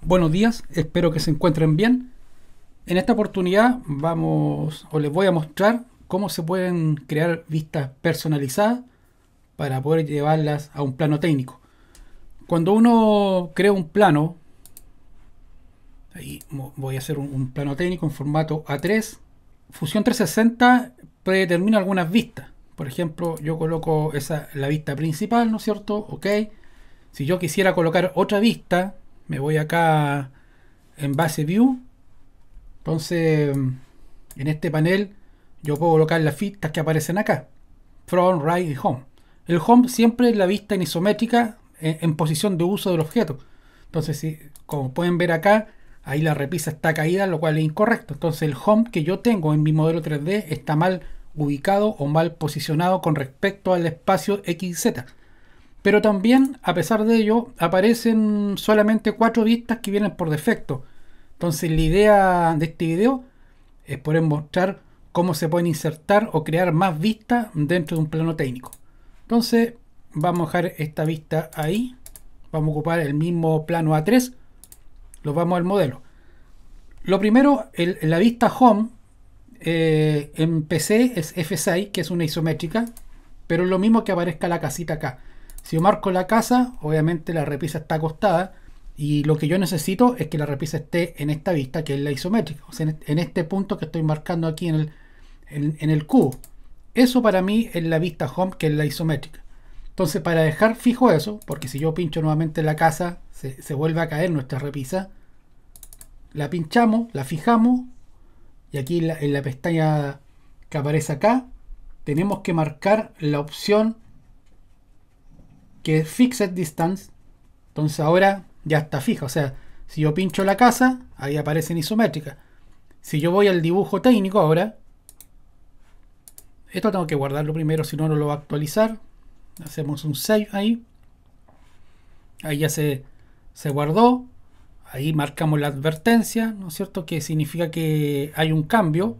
Buenos días, espero que se encuentren bien. En esta oportunidad vamos o les voy a mostrar cómo se pueden crear vistas personalizadas para poder llevarlas a un plano técnico. Cuando uno crea un plano, ahí voy a hacer un, plano técnico en formato A3, Fusión 360 predetermina algunas vistas. Por ejemplo, yo coloco esa, la vista principal, ¿no es cierto? Ok. Si yo quisiera colocar otra vista, me voy acá en base view entonces en este panel yo puedo colocar las vistas que aparecen acá front, right y home el home siempre es la vista en isométrica en, en posición de uso del objeto entonces si, como pueden ver acá ahí la repisa está caída lo cual es incorrecto entonces el home que yo tengo en mi modelo 3D está mal ubicado o mal posicionado con respecto al espacio XZ pero también, a pesar de ello, aparecen solamente cuatro vistas que vienen por defecto. Entonces la idea de este video es poder mostrar cómo se pueden insertar o crear más vistas dentro de un plano técnico. Entonces vamos a dejar esta vista ahí. Vamos a ocupar el mismo plano A3. Lo vamos al modelo. Lo primero, la vista home eh, en PC es F6, que es una isométrica, pero es lo mismo que aparezca la casita acá. Si yo marco la casa, obviamente la repisa está acostada y lo que yo necesito es que la repisa esté en esta vista que es la isométrica, o sea, en este punto que estoy marcando aquí en el, en, el cubo. Eso para mí es la vista home que es la isométrica. Entonces para dejar fijo eso, porque si yo pincho nuevamente la casa, se, vuelve a caer nuestra repisa, la pinchamos, la fijamos y aquí en la pestaña que aparece acá tenemos que marcar la opción que es Fixed Distance. Entonces ahora ya está fija. O sea, si yo pincho la casa, ahí aparece en isométrica. Si yo voy al dibujo técnico ahora, esto tengo que guardarlo primero, si no, no lo va a actualizar. Hacemos un save ahí. Ahí ya se, se guardó. Ahí marcamos la advertencia, ¿no es cierto? Que significa que hay un cambio.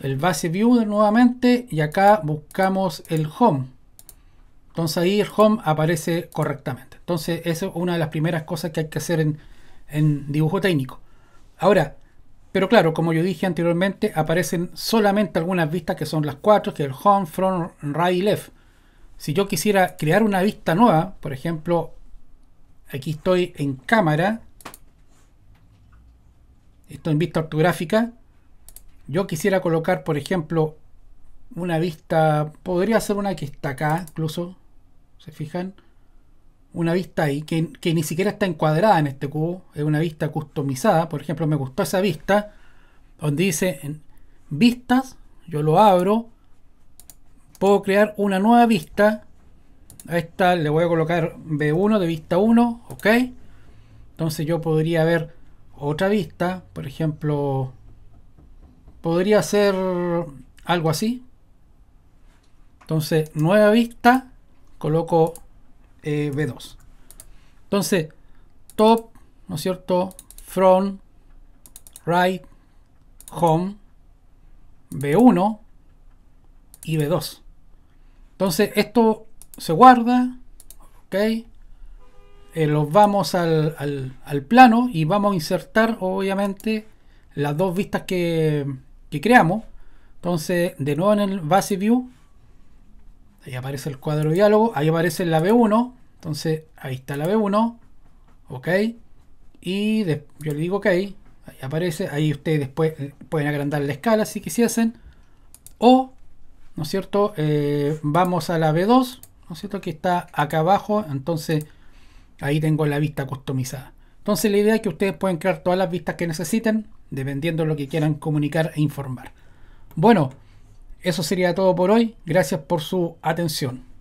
El base view nuevamente y acá buscamos el home. Entonces ahí el home aparece correctamente. Entonces eso es una de las primeras cosas que hay que hacer en, dibujo técnico. Ahora, pero claro, como yo dije anteriormente, aparecen solamente algunas vistas que son las cuatro, que el home, front, right y left. Si yo quisiera crear una vista nueva, por ejemplo, aquí estoy en cámara, estoy en vista ortográfica, yo quisiera colocar, por ejemplo, una vista, podría ser una que está acá, incluso, ¿Se fijan? Una vista ahí que, que, ni siquiera está encuadrada en este cubo. Es una vista customizada. Por ejemplo, me gustó esa vista donde dice en vistas. Yo lo abro. Puedo crear una nueva vista. A esta le voy a colocar B1 de vista 1. Ok. Entonces yo podría ver otra vista. Por ejemplo, podría ser algo así. Entonces, nueva vista coloco eh, B2. Entonces, top, ¿no es cierto? Front, right, home, B1 y B2. Entonces, esto se guarda, ¿ok? Eh, los vamos al, al, plano y vamos a insertar, obviamente, las dos vistas que, que creamos. Entonces, de nuevo en el base view, Ahí aparece el cuadro de diálogo. Ahí aparece la B1. Entonces ahí está la B1. Ok. Y yo le digo ok. Ahí aparece. Ahí ustedes después eh, pueden agrandar la escala si quisiesen. O, ¿no es cierto? Eh, vamos a la B2. ¿No es cierto? Que está acá abajo. Entonces ahí tengo la vista customizada. Entonces la idea es que ustedes pueden crear todas las vistas que necesiten, dependiendo de lo que quieran comunicar e informar. Bueno, eso sería todo por hoy. Gracias por su atención.